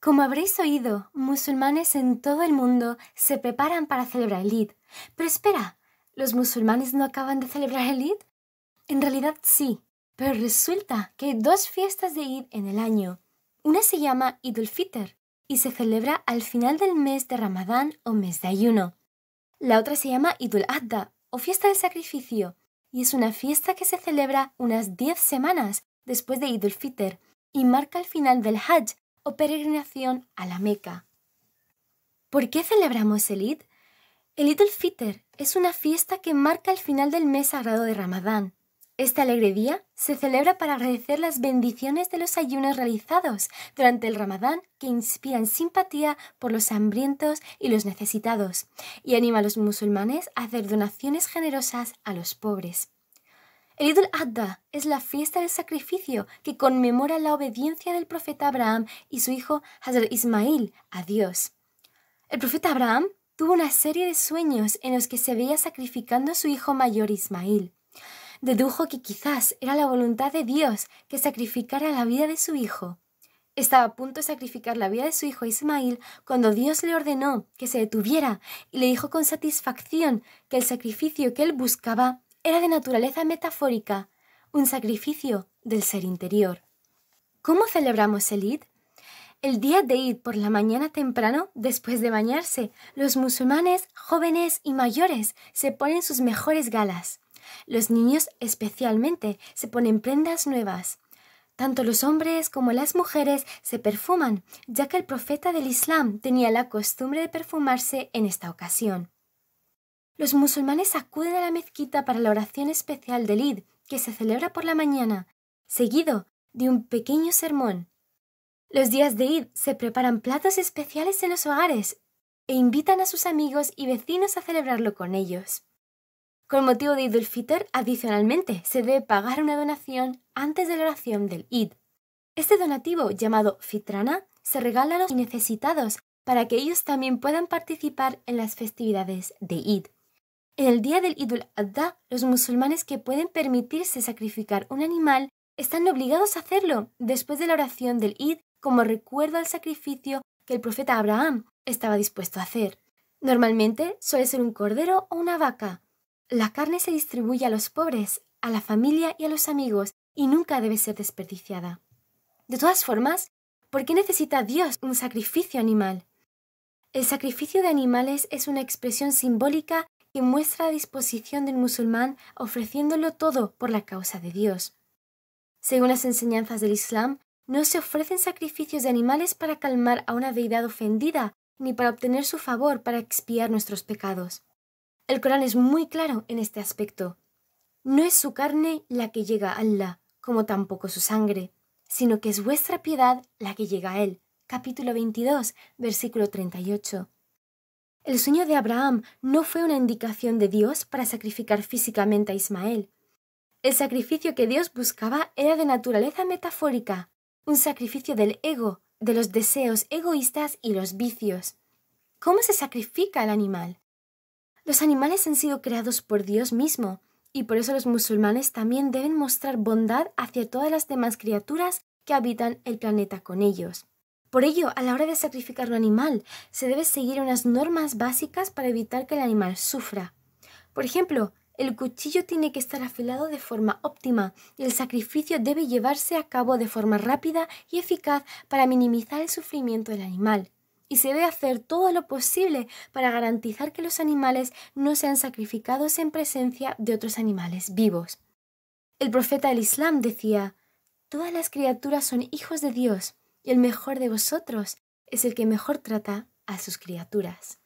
Como habréis oído, musulmanes en todo el mundo se preparan para celebrar el Eid. Pero espera, ¿los musulmanes no acaban de celebrar el Eid? En realidad sí, pero resulta que hay dos fiestas de Eid en el año. Una se llama Eid al-Fitr y se celebra al final del mes de Ramadán o mes de ayuno. La otra se llama Eid al-Adha o fiesta del sacrificio y es una fiesta que se celebra unas 10 semanas después de Eid al-Fitr y marca el final del Hajj o peregrinación a la Meca. ¿Por qué celebramos el Eid? El Eid al-Fitr es una fiesta que marca el final del mes sagrado de Ramadán. Este alegre día se celebra para agradecer las bendiciones de los ayunos realizados durante el Ramadán que inspiran simpatía por los hambrientos y los necesitados y anima a los musulmanes a hacer donaciones generosas a los pobres. El Idul Adda es la fiesta del sacrificio que conmemora la obediencia del profeta Abraham y su hijo Ismael Ismail a Dios. El profeta Abraham tuvo una serie de sueños en los que se veía sacrificando a su hijo mayor Ismael. Dedujo que quizás era la voluntad de Dios que sacrificara la vida de su hijo. Estaba a punto de sacrificar la vida de su hijo Ismael cuando Dios le ordenó que se detuviera y le dijo con satisfacción que el sacrificio que él buscaba era de naturaleza metafórica, un sacrificio del ser interior. ¿Cómo celebramos el Eid? El día de Eid por la mañana temprano, después de bañarse, los musulmanes, jóvenes y mayores se ponen sus mejores galas. Los niños especialmente se ponen prendas nuevas. Tanto los hombres como las mujeres se perfuman, ya que el profeta del Islam tenía la costumbre de perfumarse en esta ocasión. Los musulmanes acuden a la mezquita para la oración especial del Id, que se celebra por la mañana, seguido de un pequeño sermón. Los días de Id se preparan platos especiales en los hogares e invitan a sus amigos y vecinos a celebrarlo con ellos. Con motivo de Idulfiter, adicionalmente, se debe pagar una donación antes de la oración del Id. Este donativo, llamado fitrana, se regala a los necesitados para que ellos también puedan participar en las festividades de Id. En el día del Idul Adha, los musulmanes que pueden permitirse sacrificar un animal están obligados a hacerlo después de la oración del Id como recuerdo al sacrificio que el profeta Abraham estaba dispuesto a hacer. Normalmente suele ser un cordero o una vaca. La carne se distribuye a los pobres, a la familia y a los amigos y nunca debe ser desperdiciada. De todas formas, ¿por qué necesita Dios un sacrificio animal? El sacrificio de animales es una expresión simbólica y muestra la disposición del musulmán ofreciéndolo todo por la causa de Dios. Según las enseñanzas del Islam, no se ofrecen sacrificios de animales para calmar a una deidad ofendida ni para obtener su favor para expiar nuestros pecados. El Corán es muy claro en este aspecto. No es su carne la que llega a Allah, como tampoco su sangre, sino que es vuestra piedad la que llega a Él. Capítulo 22, versículo 38. El sueño de Abraham no fue una indicación de Dios para sacrificar físicamente a Ismael. El sacrificio que Dios buscaba era de naturaleza metafórica, un sacrificio del ego, de los deseos egoístas y los vicios. ¿Cómo se sacrifica el animal? Los animales han sido creados por Dios mismo, y por eso los musulmanes también deben mostrar bondad hacia todas las demás criaturas que habitan el planeta con ellos. Por ello, a la hora de sacrificar un animal, se debe seguir unas normas básicas para evitar que el animal sufra. Por ejemplo, el cuchillo tiene que estar afilado de forma óptima y el sacrificio debe llevarse a cabo de forma rápida y eficaz para minimizar el sufrimiento del animal. Y se debe hacer todo lo posible para garantizar que los animales no sean sacrificados en presencia de otros animales vivos. El profeta del Islam decía, Todas las criaturas son hijos de Dios y el mejor de vosotros es el que mejor trata a sus criaturas.